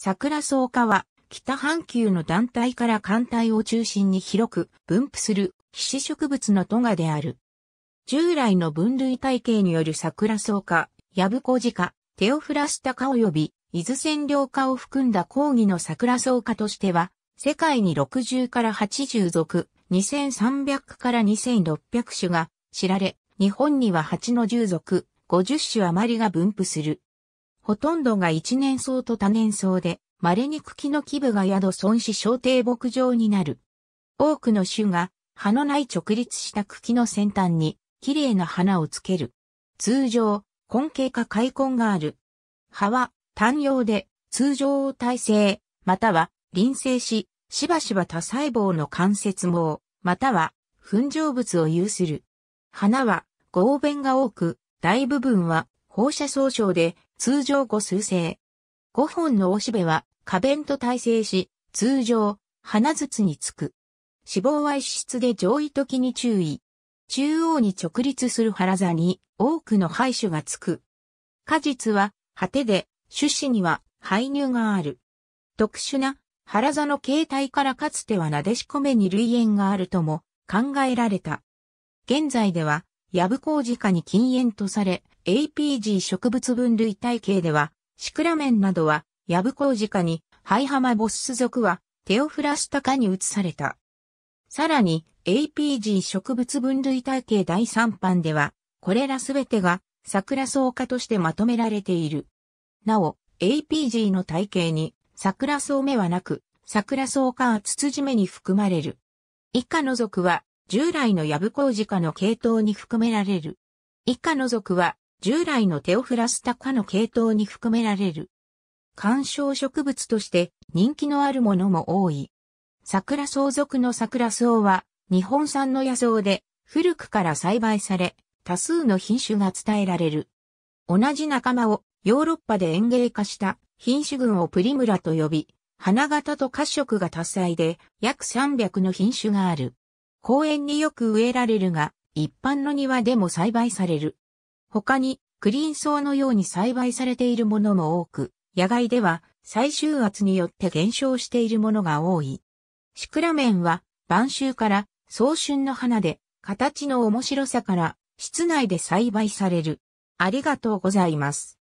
桜草花は、北半球の団体から艦隊を中心に広く分布する皮脂植物のトガである。従来の分類体系による桜草科、ヤブコジ科、テオフラスタ科及び伊豆線量科を含んだ講義の桜草科としては、世界に60から80属、2300から2600種が知られ、日本には8の10属、50種余りが分布する。ほとんどが一年草と多年草で、稀に茎の基部が宿損し小低牧場になる。多くの種が、葉のない直立した茎の先端に、綺麗な花をつける。通常、根茎か開根がある。葉は、単葉で、通常を耐性、または、臨性し、しばしば多細胞の関節網、または、粉状物を有する。花は、合弁が多く、大部分は放射総称で、通常5数星。5本のおしべは、花弁と対生し、通常、花筒につく。脂肪は脂質で上位時に注意。中央に直立する腹座に多くの排種がつく。果実は果てで、種子には排乳がある。特殊な腹座の形態からかつてはなでしこめに類縁があるとも考えられた。現在では、ヤブコウジカに禁煙とされ、APG 植物分類体系では、シクラメンなどは、ヤブコウジカに、ハイハマボッス属は、テオフラスタカに移された。さらに、APG 植物分類体系第3版では、これらすべてが、桜草科としてまとめられている。なお、APG の体系に、桜草目はなく、桜草科はツツジ目に含まれる。以下の属は、従来のヤブコウジカの系統に含められる。以下の属は、従来のテオフラスタ科の系統に含められる。観賞植物として人気のあるものも多い。桜草属の桜草は日本産の野草で古くから栽培され多数の品種が伝えられる。同じ仲間をヨーロッパで園芸化した品種群をプリムラと呼び、花型と褐色が多彩で約300の品種がある。公園によく植えられるが一般の庭でも栽培される。他に、クリーン草のように栽培されているものも多く、野外では最終圧によって減少しているものが多い。シクラメンは、晩秋から早春の花で、形の面白さから、室内で栽培される。ありがとうございます。